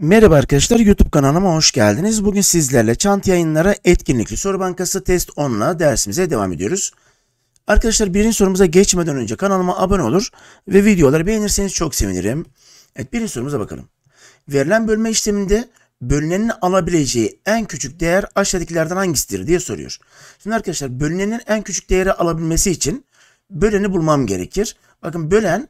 Merhaba arkadaşlar YouTube kanalıma hoş geldiniz. Bugün sizlerle çant yayınlara etkinlikli soru bankası test 10'la dersimize devam ediyoruz. Arkadaşlar birinci sorumuza geçmeden önce kanalıma abone olur ve videoları beğenirseniz çok sevinirim. Evet birinci sorumuza bakalım. Verilen bölme işleminde bölünenin alabileceği en küçük değer aşağıdakilerden hangisidir diye soruyor. Şimdi arkadaşlar bölünenin en küçük değeri alabilmesi için böleni bulmam gerekir. Bakın bölen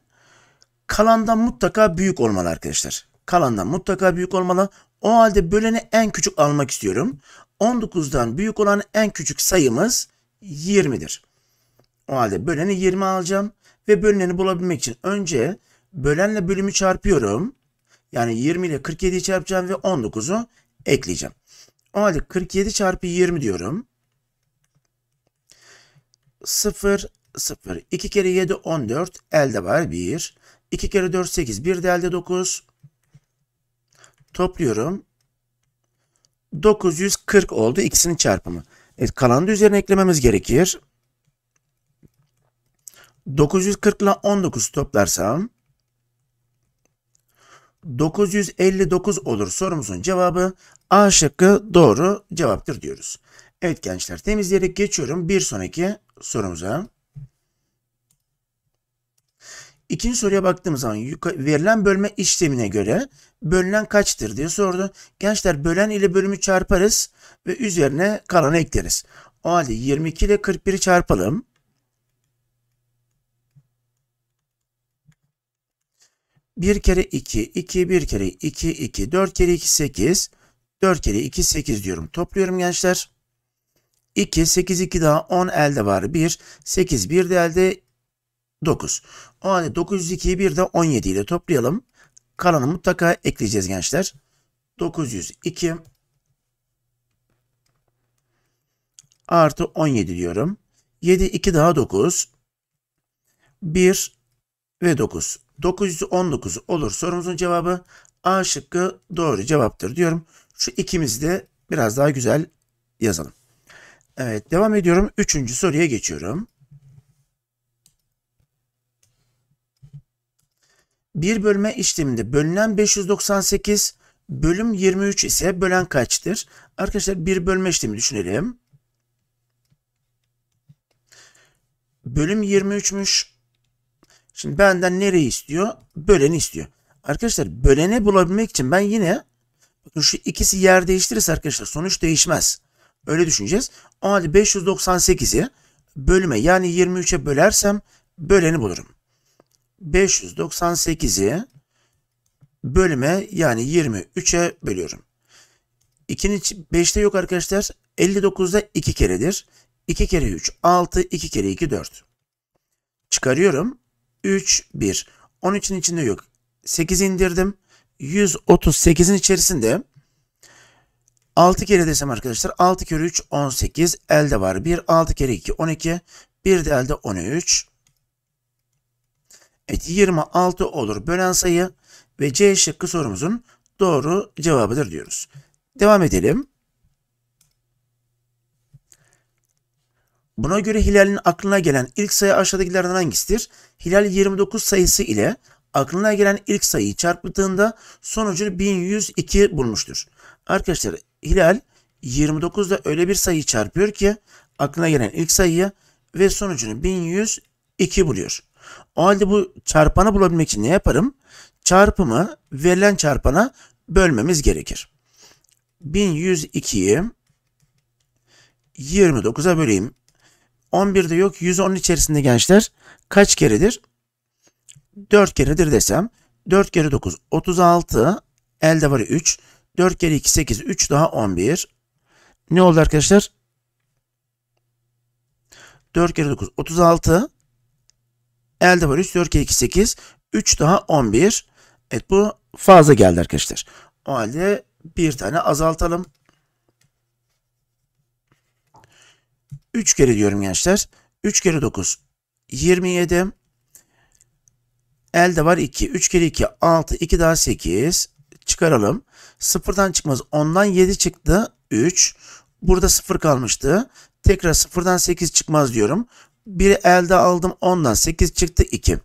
kalandan mutlaka büyük olmalı arkadaşlar kalandan mutlaka büyük olmalı. O halde böleni en küçük almak istiyorum. 19'dan büyük olan en küçük sayımız 20'dir. O halde böleni 20 alacağım ve bölüneni bulabilmek için önce bölenle bölümü çarpıyorum. Yani 20 ile 47'yi çarpacağım ve 19'u ekleyeceğim. O halde 47 çarpı 20 diyorum. 0, 0. 2 kere 7, 14. Elde var 1. 2 kere 4, 8. 1 de elde 9. Topluyorum. 940 oldu ikisinin çarpımı. Evet, kalanı da üzerine eklememiz gerekir. 940 ile 19 toplarsam 959 olur sorumuzun cevabı A şıkkı doğru cevaptır diyoruz. Evet gençler temizleyerek geçiyorum bir sonraki sorumuza. İkinci soruya baktığımız zaman verilen bölme işlemine göre bölünen kaçtır diye sordu. Gençler bölen ile bölümü çarparız ve üzerine kalanı ekleriz. O halde 22 ile 41'i çarpalım. Bir kere 2, 2, bir kere 2, 2, 4 kere 2, 8, 4 kere 2, 8 diyorum. Topluyorum gençler. 2, 8, 2 daha 10 elde var. 1, 8, 1 de elde 9. O halde 902'yi bir de 17 ile toplayalım. Kalanı mutlaka ekleyeceğiz gençler. 902 artı 17 diyorum. 7, 2 daha 9. 1 ve 9. 919 olur sorumuzun cevabı. A şıkkı doğru cevaptır diyorum. Şu ikimizi de biraz daha güzel yazalım. Evet devam ediyorum. Üçüncü soruya geçiyorum. 1 bölme işleminde bölünen 598 bölüm 23 ise bölen kaçtır? Arkadaşlar 1 bölme işlemi düşünelim. Bölüm 23'müş. Şimdi benden nereyi istiyor? Böleni istiyor. Arkadaşlar böleni bulabilmek için ben yine bakın şu ikisi yer değiştirirse arkadaşlar sonuç değişmez. Öyle düşüneceğiz. O halde 598'i bölüme yani 23'e bölersem böleni bulurum. 598'i bölüme yani 23'e bölüyorum. 2'nin 5'te yok arkadaşlar. 59'da 2 keredir. 2 kere 3 6, 2 kere 2 4. Çıkarıyorum. 3, 1. 13'ün içinde yok. 8 indirdim. 138'in içerisinde 6 kere desem arkadaşlar 6 kere 3 18 elde var 1 6 kere 2 12 1 de elde 13 Evet, 26 olur bölen sayı ve C şıkkı sorumuzun doğru cevabıdır diyoruz. Devam edelim. Buna göre Hilal'in aklına gelen ilk sayı aşağıdakilerden hangisidir? Hilal 29 sayısı ile aklına gelen ilk sayıyı çarptığında sonucunu 1102 bulmuştur. Arkadaşlar Hilal 29 ile öyle bir sayı çarpıyor ki aklına gelen ilk sayıyı ve sonucunu 1102 buluyor. O halde bu çarpanı bulabilmek için ne yaparım? Çarpımı verilen çarpana bölmemiz gerekir. 1102'yi 29'a böleyim. 11'de yok. 110 içerisinde gençler kaç keredir? 4 keredir desem. 4 kere 9 36. Elde var 3. 4 kere 2 8. 3 daha 11. Ne oldu arkadaşlar? 4 kere 9 36. Elde var 3, 4 kere 2, 8. 3 daha 11. Evet bu fazla geldi arkadaşlar. O halde bir tane azaltalım. 3 kere diyorum gençler. 3 kere 9 27. Elde var 2. 3 kere 2 6. 2 daha 8. Çıkaralım. Sıfırdan çıkmaz. Ondan 7 çıktı. 3. Burada 0 kalmıştı. Tekrar sıfırdan 8 çıkmaz diyorum bir elde aldım ondan 8 çıktı 2.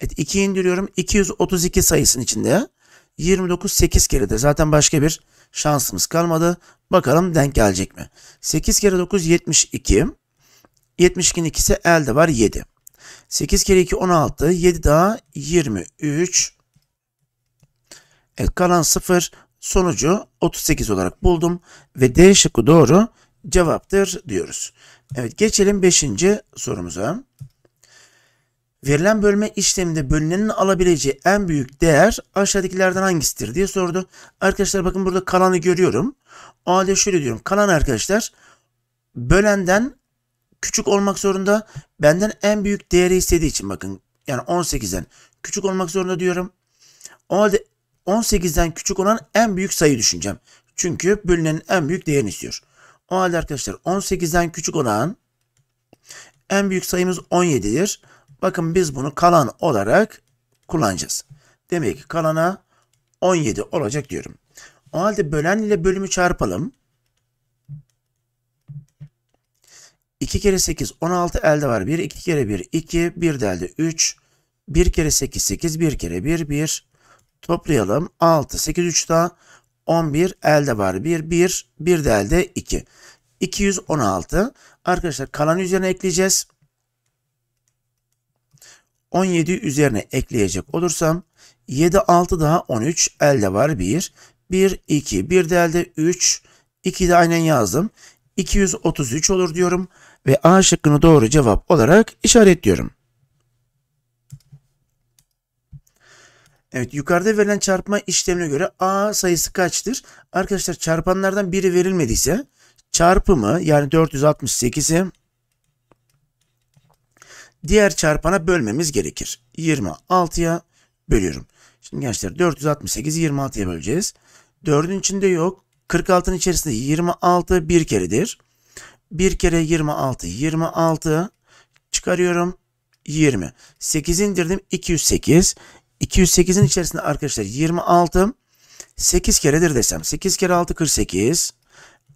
Evet 2 indiriyorum 232 sayısının içinde 29 8 kere de zaten başka bir şansımız kalmadı. Bakalım denk gelecek mi? 8 kere 9 72. 72'nin ikisi elde var 7. 8 kere 2 16. 7 daha 23. Evet kalan 0 sonucu 38 olarak buldum ve D şıkkı doğru cevaptır diyoruz. Evet geçelim 5. sorumuza. Verilen bölme işleminde bölünenin alabileceği en büyük değer aşağıdakilerden hangisidir diye sordu. Arkadaşlar bakın burada kalanı görüyorum. O halde şöyle diyorum. Kalan arkadaşlar bölenden küçük olmak zorunda. Benden en büyük değeri istediği için bakın. Yani 18'den küçük olmak zorunda diyorum. O halde 18'den küçük olan en büyük sayı düşüneceğim. Çünkü bölünenin en büyük değerini istiyor. O halde arkadaşlar 18'den küçük olan en büyük sayımız 17'dir. Bakın biz bunu kalan olarak kullanacağız. Demek ki kalana 17 olacak diyorum. O halde bölen ile bölümü çarpalım. 2 kere 8 16 elde var. 1 2 kere 1 2 1 de elde 3 1 kere 8 8 1 kere 1 1 toplayalım. 6 8 3 daha 11 elde var 1, 1, 1 de elde 2. 216. Arkadaşlar kalan üzerine ekleyeceğiz. 17 üzerine ekleyecek olursam 7, 6 daha 13 elde var 1, 1, 2, 1 de elde 3, 2 de aynen yazdım. 233 olur diyorum ve A şıkkını doğru cevap olarak işaretliyorum. Evet yukarıda verilen çarpma işlemine göre A sayısı kaçtır? Arkadaşlar çarpanlardan biri verilmediyse çarpımı yani 468'i diğer çarpana bölmemiz gerekir. 26'ya bölüyorum. Şimdi gençler 468'i 26'ya böleceğiz. 4'ün içinde yok. 46'ın içerisinde 26 bir keredir. Bir kere 26 26 çıkarıyorum 20. 8 indirdim 208. 208'in içerisinde arkadaşlar 26 8 keredir desem. 8 kere 6 48.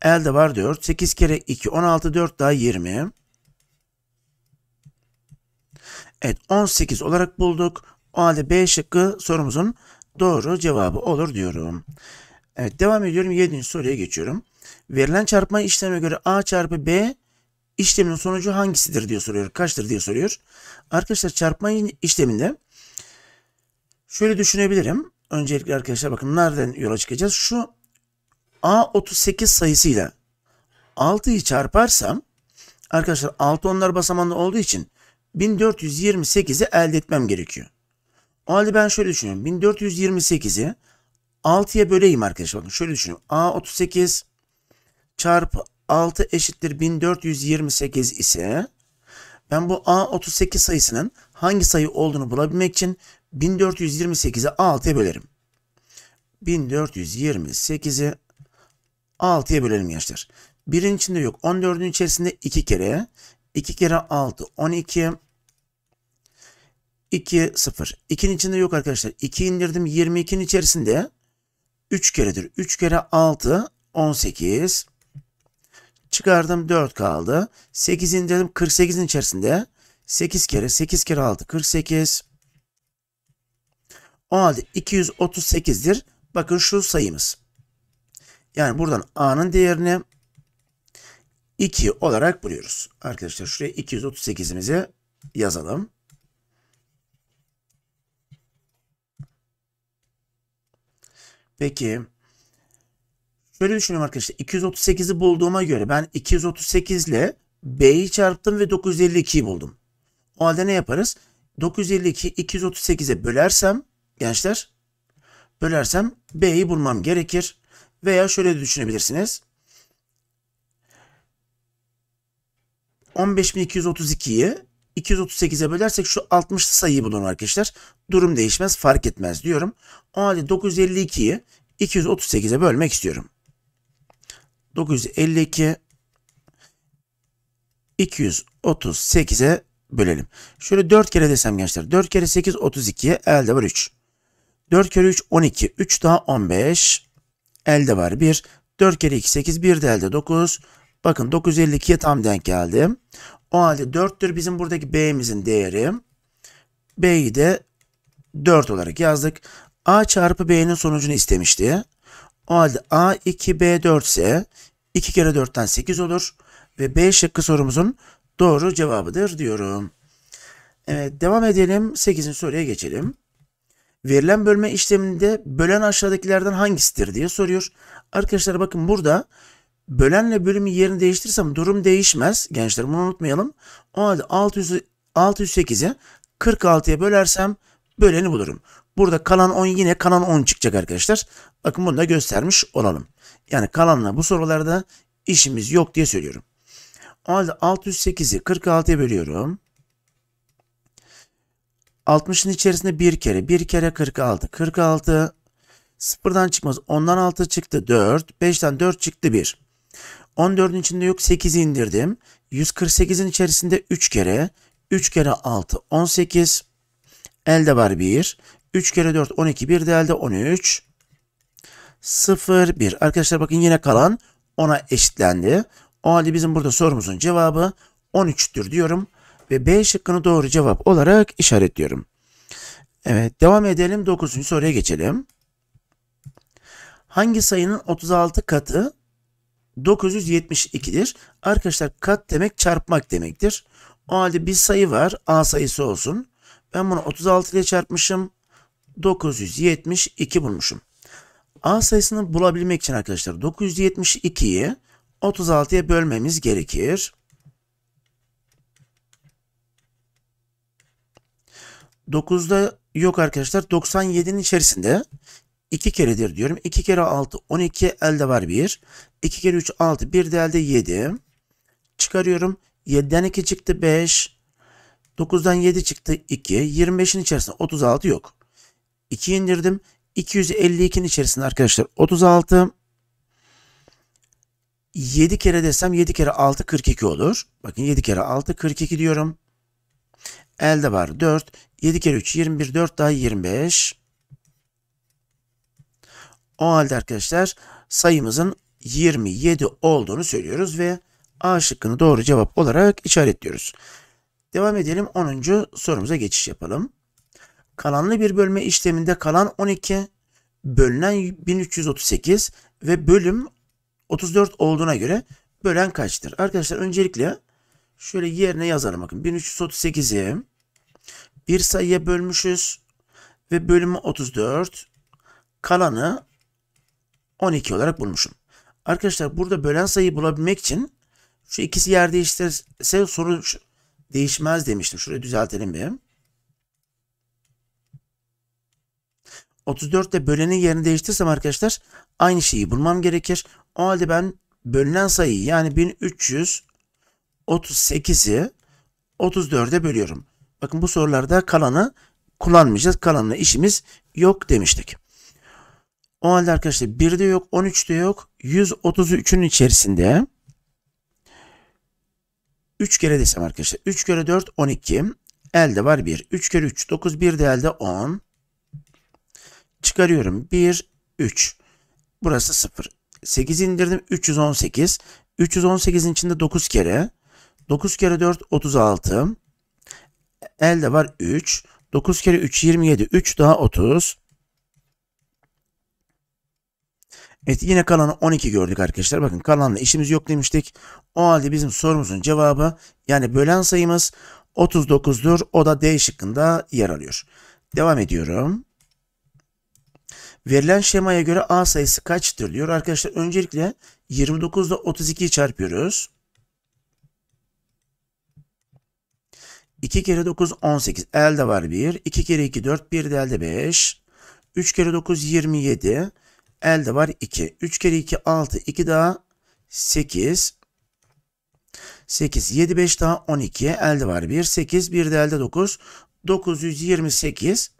Elde var 4. 8 kere 2 16 4 daha 20. Evet 18 olarak bulduk. O halde B şıkkı sorumuzun doğru cevabı olur diyorum. Evet devam ediyorum. 7. soruya geçiyorum. Verilen çarpma işleme göre A çarpı B işleminin sonucu hangisidir diye soruyor. Kaçtır diye soruyor. Arkadaşlar çarpma işleminde Şöyle düşünebilirim. Öncelikle arkadaşlar bakın nereden yola çıkacağız? Şu A38 sayısıyla 6'yı çarparsam arkadaşlar 6 onlar basamanda olduğu için 1428'i elde etmem gerekiyor. O halde ben şöyle düşünüyorum. 1428'i 6'ya böleyim arkadaşlar. Bakın şöyle düşünün. A38 çarpı 6 eşittir 1428 ise ben bu A38 sayısının hangi sayı olduğunu bulabilmek için 1428'i 6'ya bölerim. 1428'i 6'ya bölelim gençler. 1'in içinde yok. 14'ün içerisinde 2 kere. 2 kere 6 12. 2 0. 2'nin içinde yok arkadaşlar. 2 indirdim. 22'nin içerisinde 3 keredir. 3 kere 6 18. Çıkardım 4 kaldı. 8 indirdim. 48'in içerisinde 8 kere 8 kere 6 48. O halde 238'dir. Bakın şu sayımız. Yani buradan A'nın değerini 2 olarak buluyoruz. Arkadaşlar şuraya 238'imizi yazalım. Peki. Şöyle düşünüyorum arkadaşlar. 238'i bulduğuma göre ben 238 ile B'yi çarptım ve 952'yi buldum. O halde ne yaparız? 952'yi 238'e bölersem gençler? Bölersem B'yi bulmam gerekir. Veya şöyle düşünebilirsiniz. 15.232'yi 238'e bölersek şu 60'lı sayıyı bulun arkadaşlar. Durum değişmez fark etmez diyorum. O halde 952'yi 238'e bölmek istiyorum. 952 238'e bölelim. Şöyle 4 kere desem gençler. 4 kere 8 32'ye elde var 3. 4 kere 3 12. 3 daha 15. Elde var 1. 4 kere 2 8. 1 de elde 9. Bakın 952'ye tam denk geldi. O halde 4'tür bizim buradaki B'mizin değeri. B'yi de 4 olarak yazdık. A çarpı B'nin sonucunu istemişti. O halde A 2 B 4 ise 2 kere 4'ten 8 olur. Ve B şıkkı sorumuzun doğru cevabıdır diyorum. Evet devam edelim. 8'in soruya geçelim. Verilen bölme işleminde bölen aşağıdakilerden hangisidir diye soruyor. Arkadaşlar bakın burada bölenle bölümü yerini değiştirsem durum değişmez. Gençler bunu unutmayalım. O halde 600, 608'i 46'ya bölersem böleni bulurum. Burada kalan 10 yine kalan 10 çıkacak arkadaşlar. Bakın bunu da göstermiş olalım. Yani kalanla bu sorularda işimiz yok diye söylüyorum. O halde 608'i 46'ya bölüyorum. 60'ın içerisinde bir kere. Bir kere 46. 46 sıfırdan çıkmaz. Ondan 6 çıktı 4. 5'ten 4 çıktı 1. 14'ün içinde yok 8'i indirdim. 148'in içerisinde 3 kere. 3 kere 6 18. Elde var 1. 3 kere 4 12. Bir de elde 13. 0 1. Arkadaşlar bakın yine kalan 10'a eşitlendi. O halde bizim burada sorumuzun cevabı 13'tür diyorum ve B şıkkını doğru cevap olarak işaretliyorum. Evet devam edelim 9. soruya geçelim. Hangi sayının 36 katı 972'dir? Arkadaşlar kat demek çarpmak demektir. O halde bir sayı var A sayısı olsun. Ben bunu 36 ile çarpmışım. 972 bulmuşum. A sayısını bulabilmek için arkadaşlar 972'yi 36'ya bölmemiz gerekir. 9'da yok arkadaşlar. 97'nin içerisinde 2 keredir diyorum. 2 kere 6 12 elde var 1. 2 kere 3 6 1 de elde 7. Çıkarıyorum. 7'den 2 çıktı 5. 9'dan 7 çıktı 2. 25'in içerisinde 36 yok. 2 indirdim. 252'nin içerisinde arkadaşlar 36. 7 kere desem 7 kere 6 42 olur. Bakın 7 kere 6 42 diyorum. Elde var 4. 7 kere 3 21. 4 daha 25. O halde arkadaşlar sayımızın 27 olduğunu söylüyoruz ve A şıkkını doğru cevap olarak işaretliyoruz. Devam edelim 10. sorumuza geçiş yapalım. Kalanlı bir bölme işleminde kalan 12 bölünen 1338 ve bölüm 34 olduğuna göre bölen kaçtır? Arkadaşlar öncelikle Şöyle yerine yazalım bakın. 1338'i bir sayıya bölmüşüz ve bölümü 34 kalanı 12 olarak bulmuşum. Arkadaşlar burada bölen sayıyı bulabilmek için şu ikisi yer değiştirse soru değişmez demiştim. Şurayı düzeltelim bir. 34 ile bölenin yerini değiştirsem arkadaşlar aynı şeyi bulmam gerekir. O halde ben bölünen sayıyı yani 1300 38'i 34'e bölüyorum. Bakın bu sorularda kalanı kullanmayacağız. Kalanla işimiz yok demiştik. O halde arkadaşlar 1'de yok, 13'te yok. 133'ün içerisinde 3 kere desem arkadaşlar. 3 kere 4 12. Elde var 1. 3 kere 3 9. 1 de elde 10. Çıkarıyorum. 1 3. Burası 0. 8 indirdim. 318. 318'in içinde 9 kere. 9 kere 4 36. Elde var 3. 9 kere 3 27. 3 daha 30. Evet yine kalanı 12 gördük arkadaşlar. Bakın kalanla işimiz yok demiştik. O halde bizim sorumuzun cevabı yani bölen sayımız 39'dur. O da D şıkkında yer alıyor. Devam ediyorum. Verilen şemaya göre A sayısı kaçtır diyor. Arkadaşlar öncelikle 29 ile 32'yi çarpıyoruz. 2 kere 9 18. Elde var 1. 2 kere 2 4. 1 de elde 5. 3 kere 9 27. Elde var 2. 3 kere 2 6. 2 daha 8. 8. 7 5 daha 12. Elde var 1. 8. 1 de elde 9. 928.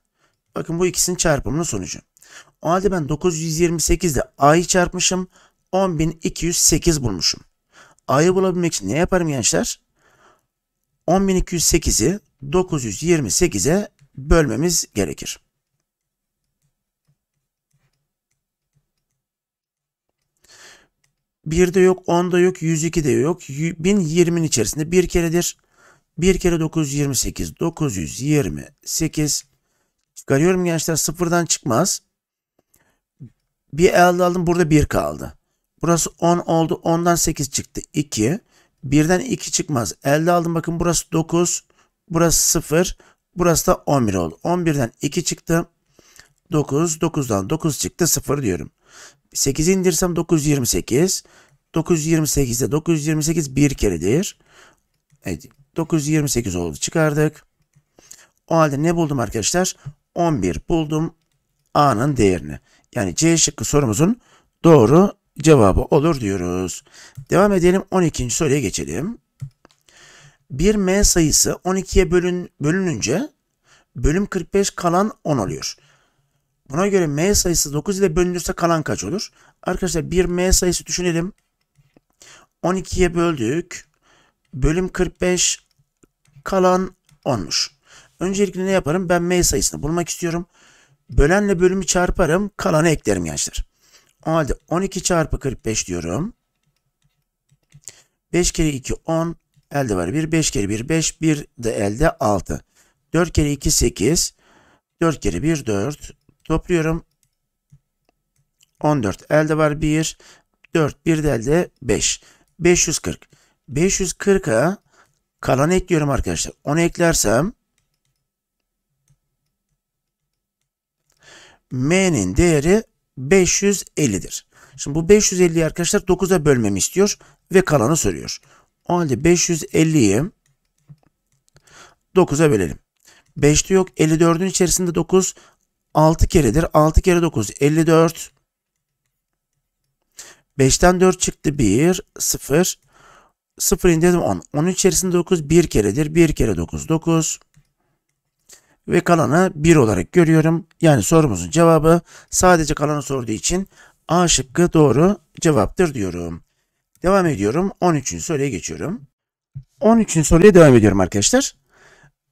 Bakın bu ikisinin çarpımının sonucu. O halde ben 928 ile A'yı çarpmışım. 10.208 bulmuşum. A'yı bulabilmek için ne yaparım gençler? 10208'i 928'e bölmemiz gerekir. Bir de yok, 10 da yok, 102 de yok. 1020'nin içerisinde bir keredir. Bir kere 928, 928 çıkarıyorum gençler sıfırdan çıkmaz. Bir elde aldım burada 1 kaldı. Burası 10 oldu. 10'dan 8 çıktı. 2. Birden 2 çıkmaz. Elde aldım bakın burası 9. Burası 0. Burası da 11 oldu. 11'den 2 çıktı. 9. 9'dan 9 çıktı. 0 diyorum. 8'i indirsem 928. 928'de 928 bir keredir. Evet, 928 oldu çıkardık. O halde ne buldum arkadaşlar? 11 buldum A'nın değerini. Yani C şıkkı sorumuzun doğru cevabı olur diyoruz. Devam edelim 12. soruya geçelim. Bir M sayısı 12'ye bölün, bölününce bölüm 45 kalan 10 oluyor. Buna göre M sayısı 9 ile bölünürse kalan kaç olur? Arkadaşlar bir M sayısı düşünelim. 12'ye böldük. Bölüm 45 kalan 10'muş. Öncelikle ne yaparım? Ben M sayısını bulmak istiyorum. Bölenle bölümü çarparım. Kalanı eklerim gençler. O halde 12 çarpı 45 diyorum. 5 kere 2 10 elde var 1. 5 kere 1 5 1 de elde 6. 4 kere 2 8 4 kere 1 4 topluyorum. 14 elde var 1 4 1 de elde 5. 540. 540'a kalan ekliyorum arkadaşlar. Onu eklersem M'nin değeri 550'dir. Şimdi bu 550'yi arkadaşlar 9'a bölmemi istiyor ve kalanı soruyor. O halde 550'yi 9'a bölelim. 5'te yok 54'ün içerisinde 9 6 keredir. 6 kere 9 54. 5'ten 4 çıktı 1 0 0 dedim 10. 10'un içerisinde 9 1 keredir. 1 kere 9 9 ve kalanı 1 olarak görüyorum. Yani sorumuzun cevabı sadece kalanı sorduğu için A şıkkı doğru cevaptır diyorum. Devam ediyorum. 13. soruya geçiyorum. 13. soruya devam ediyorum arkadaşlar.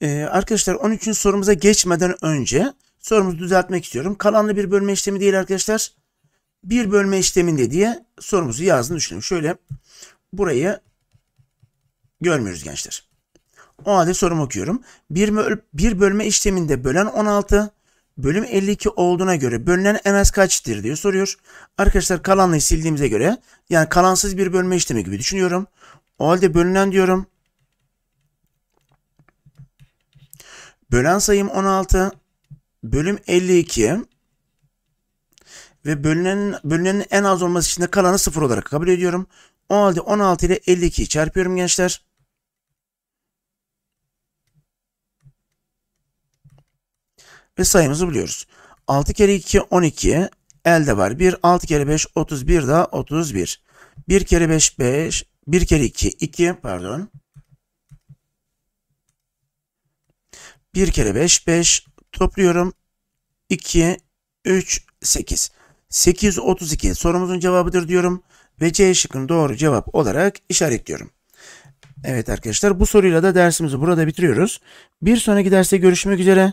Ee, arkadaşlar 13. sorumuza geçmeden önce sorumuzu düzeltmek istiyorum. Kalanlı bir bölme işlemi değil arkadaşlar. Bir bölme işleminde diye sorumuzu yazdığını düşünelim. Şöyle burayı görmüyoruz gençler. O halde sorum okuyorum. 1, bir bölme işleminde bölen 16, bölüm 52 olduğuna göre bölünen en az kaçtır diye soruyor. Arkadaşlar kalanlığı sildiğimize göre yani kalansız bir bölme işlemi gibi düşünüyorum. O halde bölünen diyorum. Bölen sayım 16, bölüm 52 ve bölünenin, bölünenin en az olması için de kalanı 0 olarak kabul ediyorum. O halde 16 ile 52'yi çarpıyorum gençler. ve sayımızı buluyoruz. 6 kere 2 12 elde var. 1 6 kere 5 31 daha 31. 1 kere 5 5 1 kere 2 2 pardon. 1 kere 5 5 topluyorum. 2 3 8. 8 32 sorumuzun cevabıdır diyorum ve C şıkkın doğru cevap olarak işaretliyorum. Evet arkadaşlar bu soruyla da dersimizi burada bitiriyoruz. Bir sonraki derste görüşmek üzere.